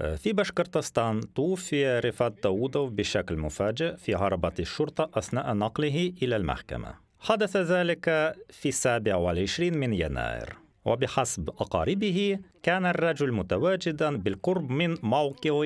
آه، في بشكرتستان توفي رفات داوودوف بشكل مفاجئ في هربة الشرطة أثناء نقله إلى المحكمة حدث ذلك في السابع والعشرين من يناير وبحسب أقاربه كان الرجل متواجدا بالقرب من موقع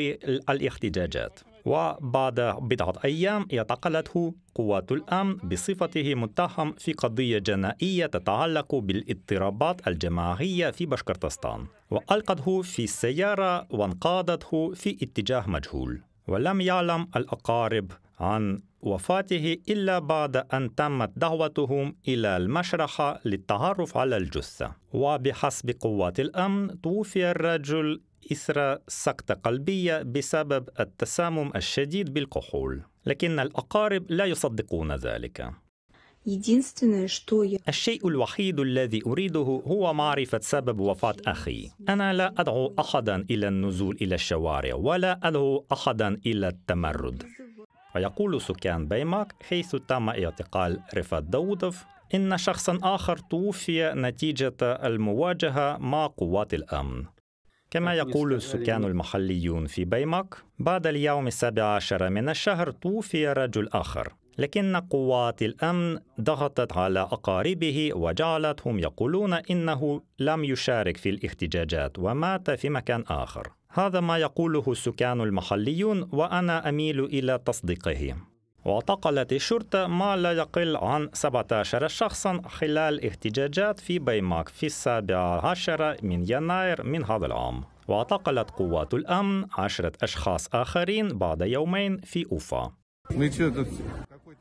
الاحتجاجات وبعد بضعة أيام اعتقلته قوات الأمن بصفته متهم في قضية جنائية تتعلق بالاضطرابات الجماعية في بشكرتستان وألقته في السيارة وانقادته في اتجاه مجهول ولم يعلم الأقارب عن وفاته إلا بعد أن تمت دعوتهم إلى المشرحة للتعرف على الجثة وبحسب قوات الأمن توفي الرجل إثر سكتة قلبية بسبب التسمم الشديد بالكحول لكن الأقارب لا يصدقون ذلك الشيء الوحيد الذي أريده هو معرفة سبب وفاة أخي. أنا لا أدعو أحدا إلى النزول إلى الشوارع ولا أدعو أحدا إلى التمرد. ويقول سكان بيماك حيث تم اعتقال رفات داودوف إن شخصا آخر توفي نتيجة المواجهة مع قوات الأمن. كما يقول السكان المحليون في بيماك بعد اليوم السابع عشر من الشهر توفي رجل آخر لكن قوات الامن ضغطت على اقاربه وجعلتهم يقولون انه لم يشارك في الاحتجاجات ومات في مكان اخر هذا ما يقوله السكان المحليون وانا اميل الى تصديقه واعتقلت الشرطه ما لا يقل عن 17 شخصا خلال احتجاجات في بيماك في السابع عشر من يناير من هذا العام واعتقلت قوات الامن عشره اشخاص اخرين بعد يومين في اوفا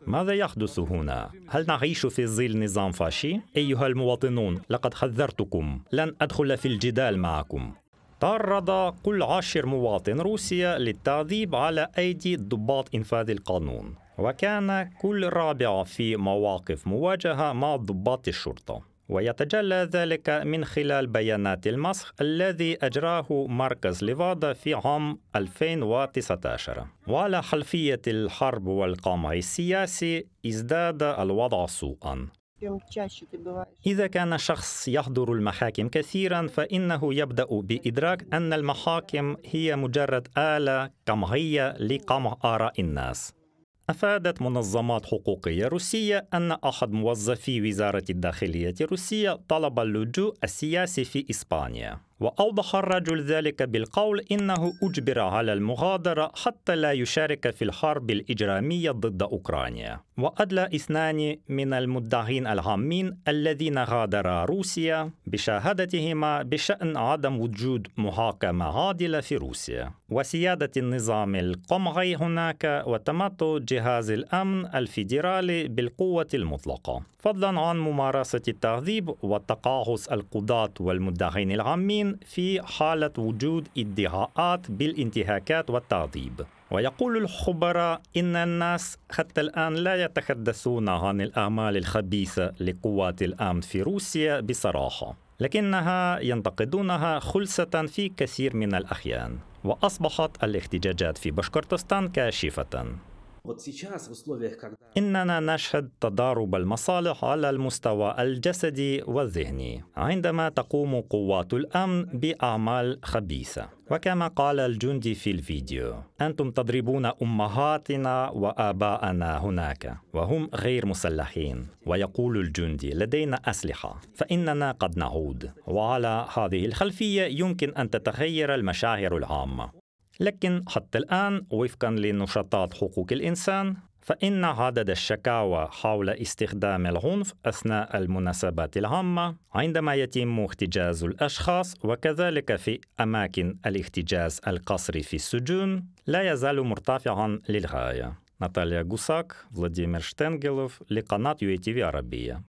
ماذا يحدث هنا؟ هل نعيش في ظل نظام فاشي؟ أيها المواطنون لقد حذرتكم لن أدخل في الجدال معكم تعرض كل عشر مواطن روسيا للتعذيب على أيدي ضباط إنفاذ القانون وكان كل رابع في مواقف مواجهة مع ضباط الشرطة ويتجلى ذلك من خلال بيانات المسخ الذي أجراه مركز ليفادا في عام 2019 وعلى خلفية الحرب والقمع السياسي ازداد الوضع سوءا إذا كان شخص يحضر المحاكم كثيرا فإنه يبدأ بإدراك أن المحاكم هي مجرد آلة قمعية لقمع آراء الناس أفادت منظمات حقوقية روسية أن أحد موظفي وزارة الداخلية الروسية طلب اللجوء السياسي في إسبانيا وأوضح الرجل ذلك بالقول إنه أجبر على المغادرة حتى لا يشارك في الحرب الإجرامية ضد أوكرانيا وأدلى اثنان من المدعين الهامين الذين غادرا روسيا بشهادتهما بشأن عدم وجود محاكمة عادلة في روسيا وسيادة النظام القمعي هناك وتمتع جهاز الأمن الفيدرالي بالقوة المطلقة فضلا عن ممارسة التعذيب والتقاعس القضاة والمدعين العامين في حالة وجود ادعاءات بالانتهاكات والتعذيب ويقول الخبراء إن الناس حتى الآن لا يتحدثون عن الأعمال الخبيثة لقوات الأمن في روسيا بصراحة لكنها ينتقدونها خلصة في كثير من الأحيان وأصبحت الاحتجاجات في بشكرتستان كاشفة إننا نشهد تضارب المصالح على المستوى الجسدي والذهني عندما تقوم قوات الأمن بأعمال خبيثة وكما قال الجندي في الفيديو أنتم تضربون أمهاتنا وآباءنا هناك وهم غير مسلحين ويقول الجندي لدينا أسلحة فإننا قد نعود وعلى هذه الخلفية يمكن أن تتغير المشاعر العامة لكن حتى الآن وفقا لنشطات حقوق الإنسان فإن عدد الشكاوى حول استخدام العنف أثناء المناسبات العامة عندما يتم احتجاز الأشخاص وكذلك في أماكن الاحتجاز القصري في السجون لا يزال مرتفعا للغاية. ناتاليا غوساك، فلاديمير شتنجلوف لقناة يو تي في عربية